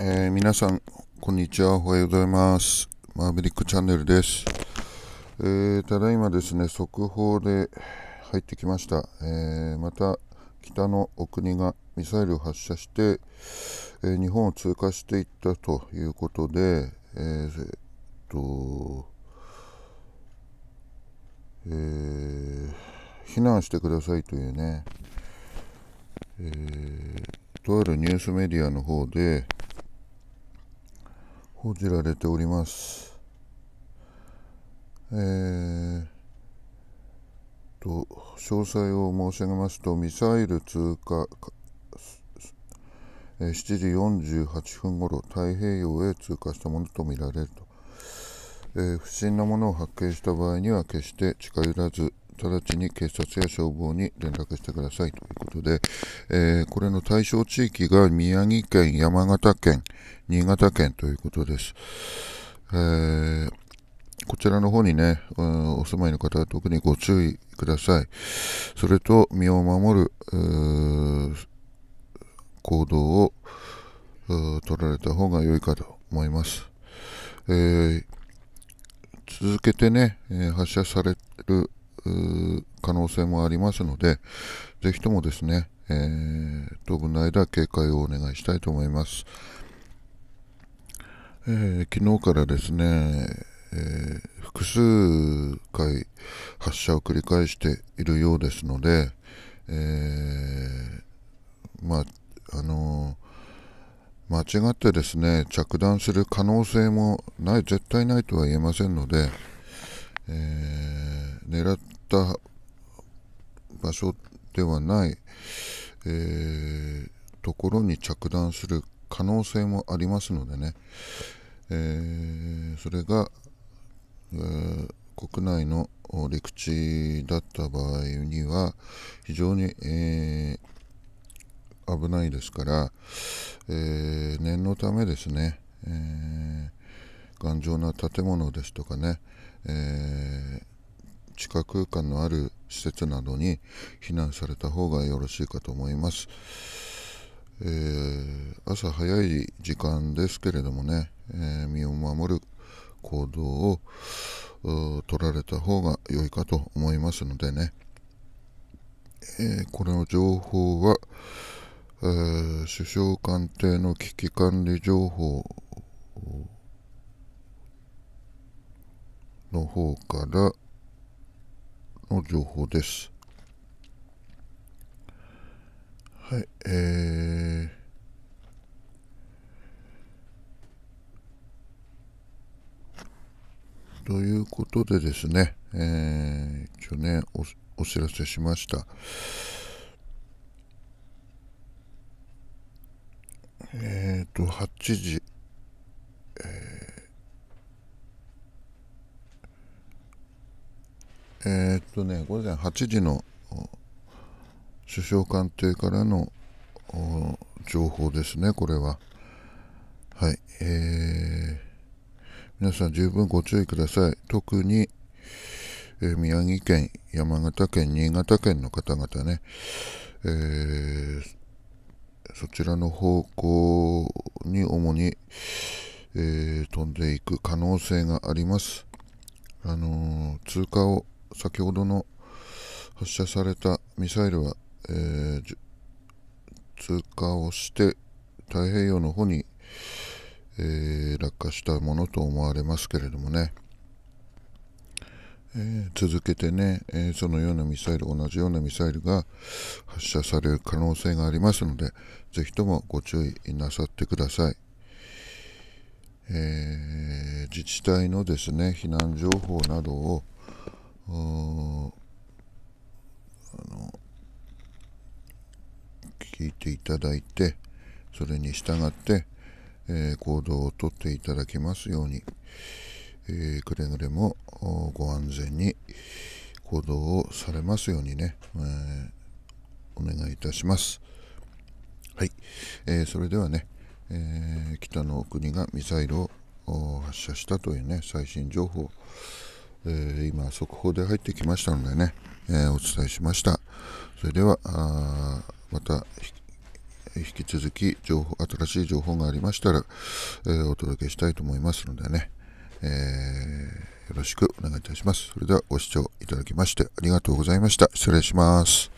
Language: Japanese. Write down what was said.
えー、皆さん、こんにちは。おはようございます。マーベリックチャンネルです。えー、ただいまですね、速報で入ってきました。えー、また、北のお国がミサイルを発射して、え日本を通過していったということで、えー、っと、え避難してくださいというね、えとあるニュースメディアの方で、報じられております。えー、と詳細を申し上げますとミサイル通過7時48分ごろ太平洋へ通過したものとみられると、えー、不審なものを発見した場合には決して近寄らず直ちに警察や消防に連絡してくださいということで、えー、これの対象地域が宮城県、山形県、新潟県ということです。えー、こちらの方にね、うお住まいの方は特にご注意ください。それと、身を守る、行動を取られた方が良いかと思います。えー、続けてね、え発射される可能性もありますので、ぜひともですね、えー、当分の間警戒をお願いしたいと思います。えー、昨日からですね、えー、複数回発射を繰り返しているようですので、えまあ、あの間違ってですね着弾する可能性もない絶対ないとは言えませんので、えー、狙った場所ではない、えー、ところに着弾する可能性もありますのでね、えー、それが、えー、国内の陸地だった場合には非常に、えー、危ないですから、え念のためですね、え頑丈な建物ですとかね、えー、地下空間のある施設などに避難された方がよろしいかと思います。えー、朝早い時間ですけれどもね、えー、身を守る行動を取られた方が良いかと思いますのでね、えー、これの情報は、え首相官邸の危機管理情報の方からの情報です。はい、えー、ということでですね、えー、去年お、お知らせしました。えっ、ー、と、8時えー、っとね、午前8時の首相官邸からの情報ですね、これは。はい、えー、皆さん十分ご注意ください。特に、えー、宮城県、山形県、新潟県の方々ね、えー、そちらの方向に主に、えー、飛んでいく可能性があります。あの通過を先ほどの発射されたミサイルは、えー、通過をして太平洋の方に、えー、落下したものと思われますけれどもね、えー、続けてね、えそのようなミサイル同じようなミサイルが発射される可能性がありますので是非ともご注意なさってください。えー、自治体のですね避難情報などを、あの聞いていただいてそれに従って、えー、行動をとっていただきますように、えー、くれぐれもご安全に行動をされますようにね、えー、お願いいたします。はい、えそれではね、え北の国がミサイルを発射したというね最新情報えー、今速報で入ってきましたのでね、えー、お伝えしましたそれではまた引き続き情報新しい情報がありましたら、えー、お届けしたいと思いますのでね、えー、よろしくお願いいたしますそれではご視聴いただきましてありがとうございました失礼します